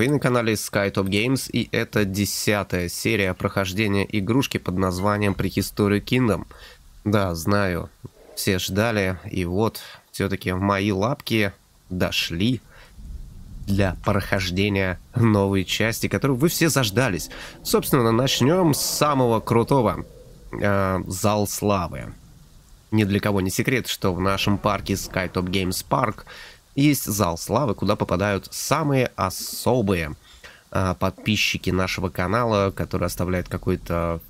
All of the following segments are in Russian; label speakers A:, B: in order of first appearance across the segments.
A: Вы на канале SkyTop Games, и это десятая серия прохождения игрушки под названием Prehistory Kingdom. Да, знаю, все ждали, и вот, все-таки мои лапки дошли для прохождения новой части, которую вы все заждались. Собственно, начнем с самого крутого. Э, зал славы. Ни для кого не секрет, что в нашем парке SkyTop Games Park есть зал славы, куда попадают самые особые э, подписчики нашего канала, которые оставляют какой-то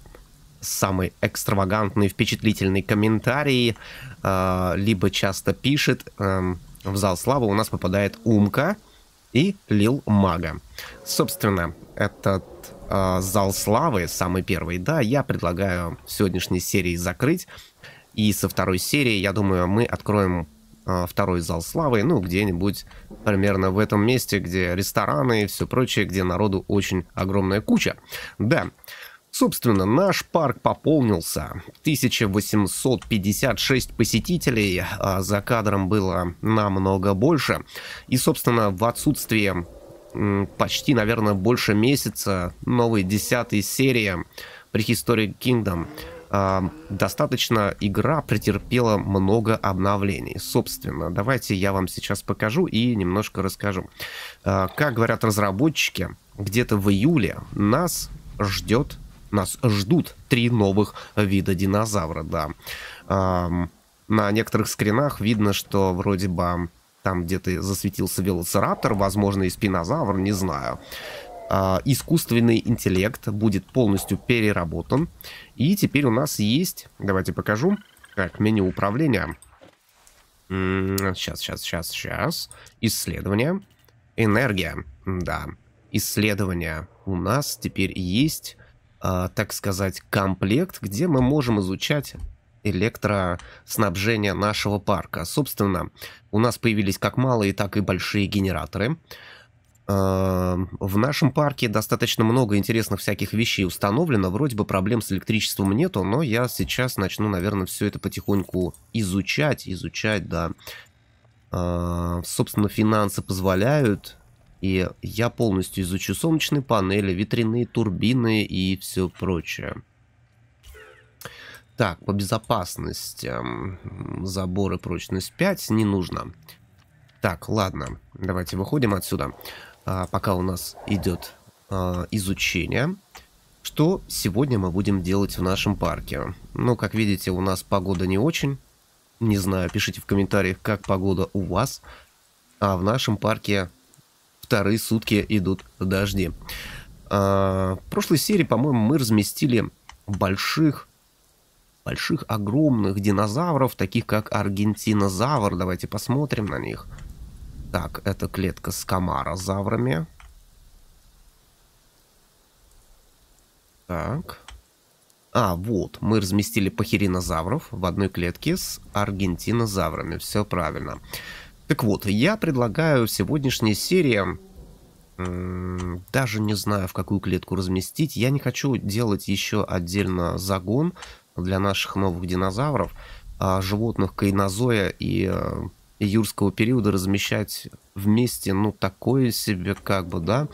A: самый экстравагантный, впечатлительный комментарий, э, либо часто пишет. Э, в зал славы у нас попадает Умка и Лил Мага. Собственно, этот э, зал славы, самый первый, да, я предлагаю сегодняшней серии закрыть. И со второй серии, я думаю, мы откроем а, второй зал славы, ну, где-нибудь примерно в этом месте, где рестораны и все прочее, где народу очень огромная куча. Да, Собственно, наш парк пополнился. 1856 посетителей, а за кадром было намного больше. И, собственно, в отсутствие почти, наверное, больше месяца новой десятой серии Prehistoric Kingdom достаточно игра претерпела много обновлений. Собственно, давайте я вам сейчас покажу и немножко расскажу. А, как говорят разработчики, где-то в июле нас ждет, нас ждут три новых вида динозавра, да. на некоторых скринах видно, что вроде бы там где-то засветился велоцираптор, возможно, и спинозавр, не знаю. А, искусственный интеллект будет полностью переработан. И теперь у нас есть, давайте покажу, так, меню управления. Сейчас, сейчас, сейчас, сейчас. Исследование. Энергия, да. Исследование. У нас теперь есть, а, так сказать, комплект, где мы можем изучать электроснабжение нашего парка. Собственно, у нас появились как малые, так и большие генераторы. Эм, в нашем парке достаточно много интересных всяких вещей установлено. Вроде бы проблем с электричеством нету, но я сейчас начну, наверное, все это потихоньку изучать. Изучать, да. Э, собственно, финансы позволяют. И я полностью изучу солнечные панели, ветряные турбины и все прочее. Так, по безопасности. Эм, Заборы прочность 5 не нужно. Так, ладно, давайте выходим отсюда. Отсюда. А, пока у нас идет а, изучение, что сегодня мы будем делать в нашем парке. Ну, как видите, у нас погода не очень. Не знаю, пишите в комментариях, как погода у вас. А в нашем парке вторые сутки идут дожди. А, в прошлой серии, по-моему, мы разместили больших, больших, огромных динозавров, таких как аргентинозавр. Давайте посмотрим на них. Так, это клетка с комарозаврами. Так. А, вот, мы разместили пахеринозавров в одной клетке с аргентинозаврами. Все правильно. Так вот, я предлагаю в сегодняшней серии... Даже не знаю, в какую клетку разместить. Я не хочу делать еще отдельно загон для наших новых динозавров, а, животных кайнозоя и э, юрского периода размещать вместе, ну, такое себе как бы, да.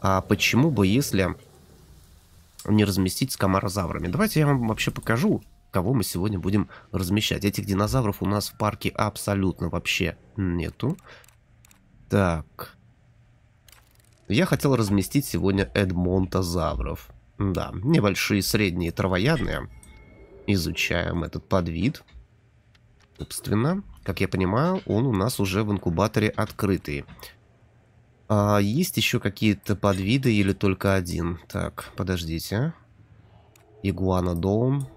A: А почему бы, если не разместить с комарозаврами? Давайте я вам вообще покажу, кого мы сегодня будем размещать. Этих динозавров у нас в парке абсолютно вообще нету. Так. Я хотел разместить сегодня Эдмонтозавров. Да, небольшие, средние, травоядные. Изучаем этот подвид. Собственно. Как я понимаю, он у нас уже в инкубаторе открытый. А есть еще какие-то подвиды или только один? Так, подождите. Игуанодом.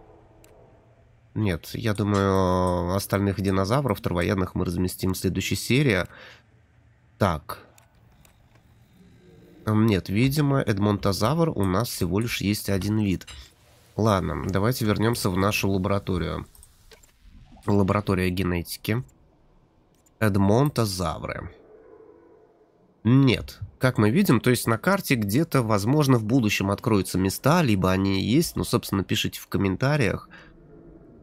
A: Нет, я думаю, остальных динозавров травоядных мы разместим в следующей серии. Так. Нет, видимо, Эдмонтозавр у нас всего лишь есть один вид. Ладно, давайте вернемся в нашу лабораторию. Лаборатория генетики. Эдмонта Завры. Нет. Как мы видим, то есть на карте где-то, возможно, в будущем откроются места, либо они есть, ну, собственно, пишите в комментариях.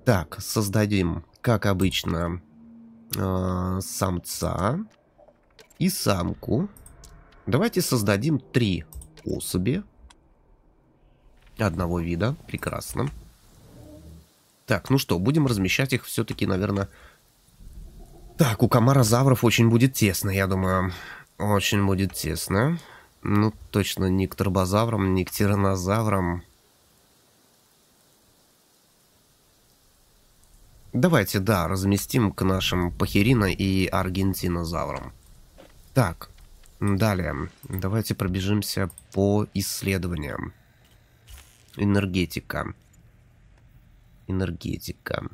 A: Так, создадим, как обычно, э, самца и самку. Давайте создадим три особи одного вида. Прекрасно. Прекрасно. Так, ну что, будем размещать их все-таки, наверное... Так, у комарозавров очень будет тесно, я думаю. Очень будет тесно. Ну, точно не к турбозаврам, не к тиранозаврам. Давайте, да, разместим к нашим Пахерина и Аргентинозаврам. Так, далее. Давайте пробежимся по исследованиям. Энергетика энергетика.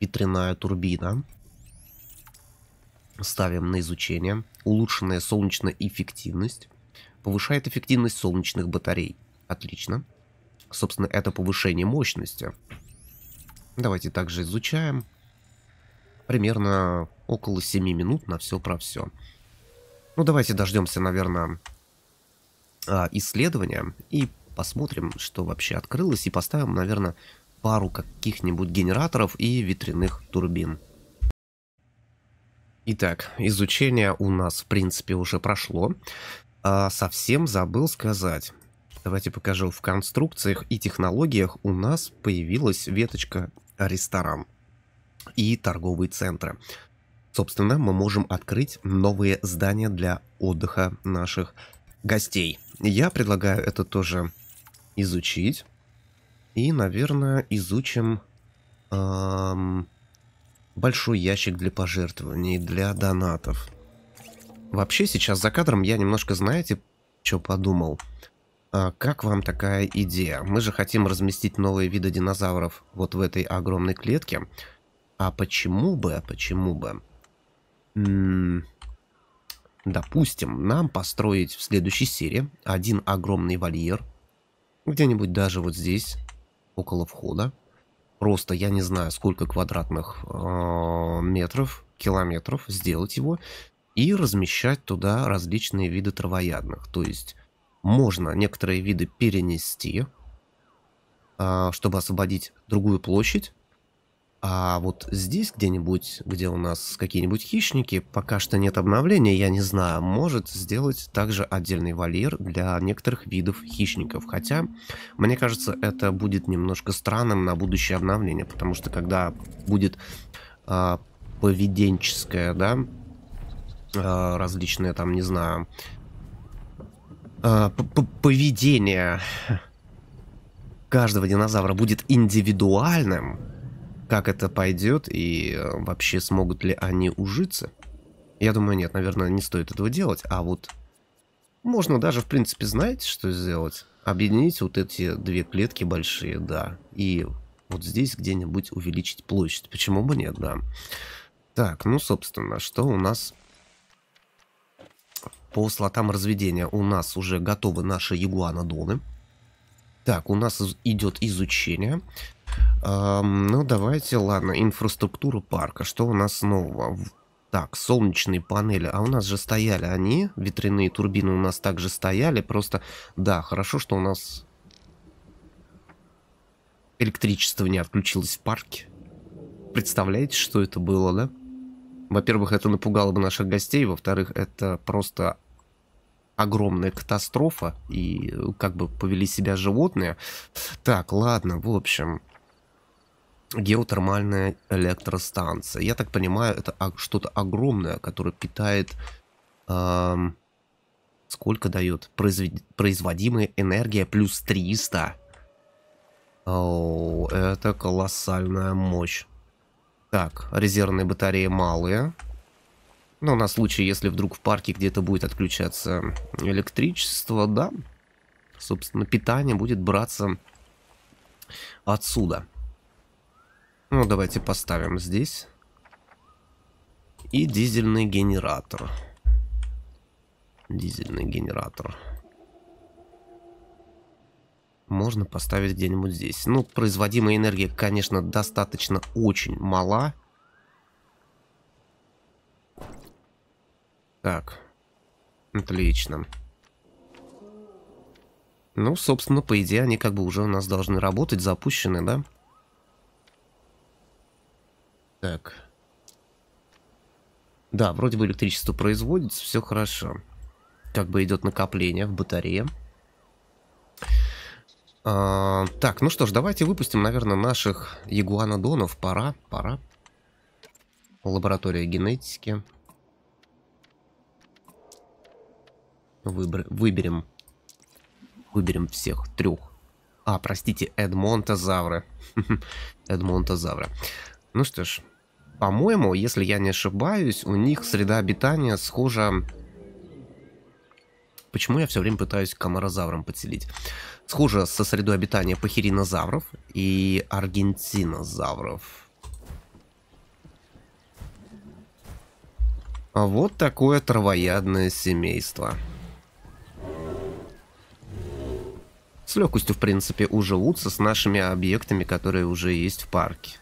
A: Ветряная турбина. Ставим на изучение. Улучшенная солнечная эффективность. Повышает эффективность солнечных батарей. Отлично. Собственно, это повышение мощности. Давайте также изучаем. Примерно около 7 минут на все про все. Ну, давайте дождемся, наверное, а, исследования и посмотрим, что вообще открылось, и поставим, наверное, пару каких-нибудь генераторов и ветряных турбин. Итак, изучение у нас в принципе уже прошло. А совсем забыл сказать. Давайте покажу. В конструкциях и технологиях у нас появилась веточка ресторан и торговые центры. Собственно, мы можем открыть новые здания для отдыха наших гостей. Я предлагаю это тоже изучить. И, наверное, изучим эм, большой ящик для пожертвований, для донатов. Вообще сейчас за кадром я немножко, знаете, что подумал? А как вам такая идея? Мы же хотим разместить новые виды динозавров вот в этой огромной клетке. А почему бы, а почему бы? допустим, нам построить в следующей серии один огромный вольер. Где-нибудь даже вот здесь, около входа. Просто я не знаю, сколько квадратных э, метров, километров сделать его и размещать туда различные виды травоядных. То есть можно некоторые виды перенести, э, чтобы освободить другую площадь, а вот здесь где-нибудь, где у нас какие-нибудь хищники, пока что нет обновления, я не знаю, может сделать также отдельный вольер для некоторых видов хищников. Хотя, мне кажется, это будет немножко странным на будущее обновление, потому что когда будет а, поведенческое, да, а, различные там, не знаю, а, поведение каждого динозавра будет индивидуальным, как это пойдет и э, вообще смогут ли они ужиться. Я думаю, нет, наверное, не стоит этого делать, а вот можно даже, в принципе, знаете, что сделать? Объединить вот эти две клетки большие, да, и вот здесь где-нибудь увеличить площадь. Почему бы нет, да. Так, ну, собственно, что у нас по слотам разведения? У нас уже готовы наши ягуанодоны. Так, у нас идет изучение. Эм, ну, давайте, ладно, инфраструктура парка. Что у нас нового? Так, солнечные панели. А у нас же стояли они, ветряные турбины у нас также стояли. Просто, да, хорошо, что у нас электричество не отключилось в парке. Представляете, что это было, да? Во-первых, это напугало бы наших гостей. Во-вторых, это просто огромная катастрофа. И э, как бы повели себя животные. Так, ладно, в общем геотермальная электростанция. Я так понимаю, это что-то огромное, которое питает... Эм, сколько дает? Произвед... Производимая энергия плюс 300. О, это колоссальная мощь. Так, резервные батареи малые. Но ну, на случай, если вдруг в парке где-то будет отключаться электричество, да. Собственно, питание будет браться отсюда. Ну, давайте поставим здесь. И дизельный генератор. Дизельный генератор. Можно поставить где-нибудь здесь. Ну, производимая энергия, конечно, достаточно очень мала. Так. Отлично. Ну, собственно, по идее, они как бы уже у нас должны работать, запущены, да? Да. Так. Да, вроде бы электричество производится, все хорошо. Как бы идет накопление в батарее. А, так, ну что ж, давайте выпустим, наверное, наших ягуанодонов. Пора, пора. Лаборатория генетики. Выбор, выберем. Выберем всех трех. А, простите, Эдмонтозавра. Эдмонтозавра. Ну что ж, по-моему, если я не ошибаюсь, у них среда обитания схожа... Почему я все время пытаюсь комарозаврам подселить? Схожа со средой обитания пахиринозавров и аргентинозавров. А вот такое травоядное семейство. С легкостью, в принципе, уживутся с нашими объектами, которые уже есть в парке.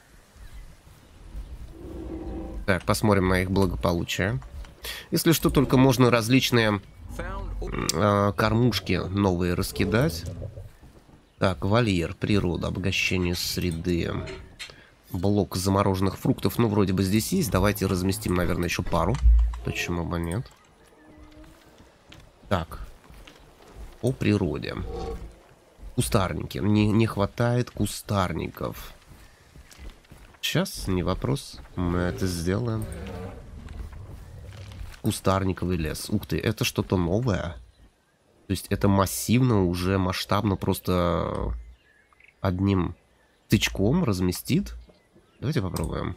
A: Так, посмотрим на их благополучие. Если что, только можно различные э, кормушки новые раскидать. Так, вольер, природа, обогащение среды. Блок замороженных фруктов, ну, вроде бы здесь есть. Давайте разместим, наверное, еще пару. Почему бы нет? Так. О природе. Кустарники. Не, не хватает кустарников. Сейчас, не вопрос, мы это сделаем. Кустарниковый лес. Ух ты, это что-то новое. То есть это массивно, уже масштабно, просто одним тычком разместит. Давайте попробуем.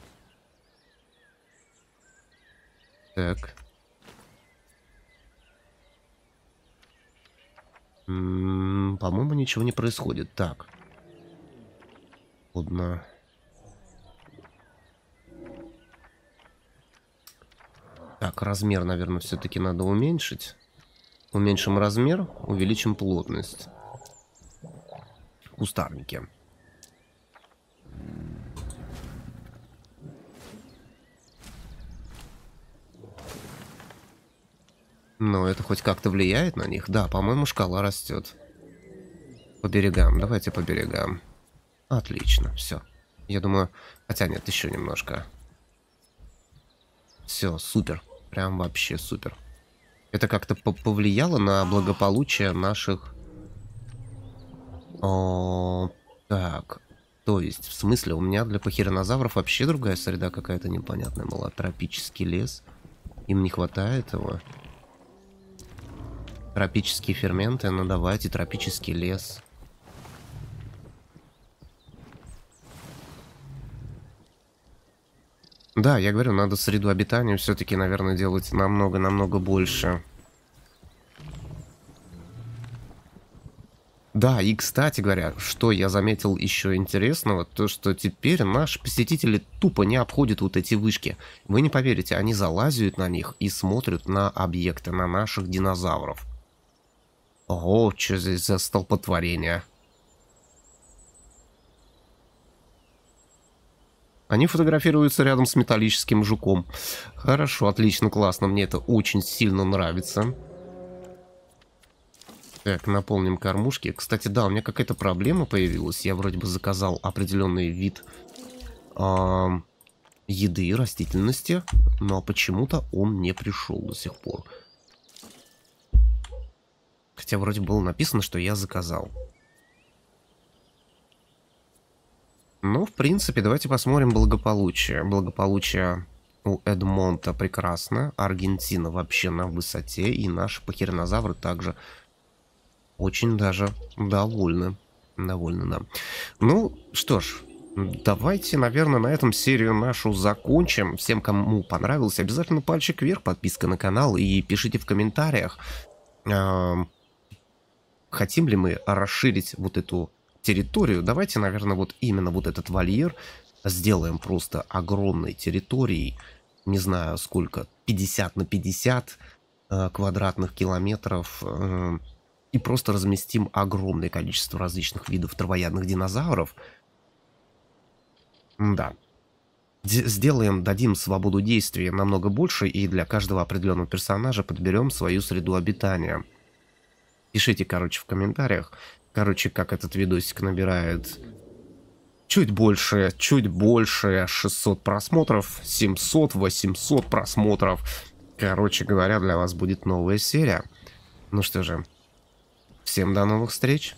A: Так. М-м, по-моему, ничего не происходит. Так. Ладно. Так, размер, наверное, все-таки надо уменьшить. Уменьшим размер, увеличим плотность. Кустарники. Но это хоть как-то влияет на них? Да, по-моему, шкала растет. По берегам, давайте по берегам. Отлично, все. Я думаю... Хотя нет, еще немножко. Все, супер прям вообще супер. Это как-то повлияло на благополучие наших... О, а, так, то есть, в смысле, у меня для пахиронозавров вообще другая среда какая-то непонятная была. Тропический лес. Им не хватает его. Тропические ферменты, ну давайте, тропический лес. Да, я говорю, надо среду обитания все-таки, наверное, делать намного-намного больше. Да, и кстати говоря, что я заметил еще интересного, то что теперь наши посетители тупо не обходят вот эти вышки. Вы не поверите, они залазят на них и смотрят на объекты, на наших динозавров. Ого, что здесь за столпотворение. Они фотографируются рядом с металлическим жуком. Хорошо, отлично, классно. Мне это очень сильно нравится. Так, наполним кормушки. Кстати, да, у меня какая-то проблема появилась. Я вроде бы заказал определенный вид э, еды, растительности. Но почему-то он не пришел до сих пор. Хотя вроде было написано, что я заказал. Ну, в принципе, давайте посмотрим благополучие. Благополучие у Эдмонта прекрасно. Аргентина вообще на высоте. И наши похернозавры также очень даже довольны. Довольны нам. Ну, что ж, Давайте, наверное, на этом серию нашу закончим. Всем, кому понравилось, обязательно пальчик вверх, подписка на канал и пишите в комментариях, -э хотим ли мы расширить вот эту территорию. Давайте, наверное, вот именно вот этот вольер сделаем просто огромной территорией. Не знаю, сколько, 50 на 50 э, квадратных километров. Э, и просто разместим огромное количество различных видов травоядных динозавров. Да. Д сделаем, дадим свободу действия намного больше, и для каждого определенного персонажа подберем свою среду обитания. Пишите, короче, в комментариях, Короче, как этот видосик набирает чуть больше, чуть больше 600 просмотров, 700, 800 просмотров. Короче говоря, для вас будет новая серия. Ну что же, всем до новых встреч.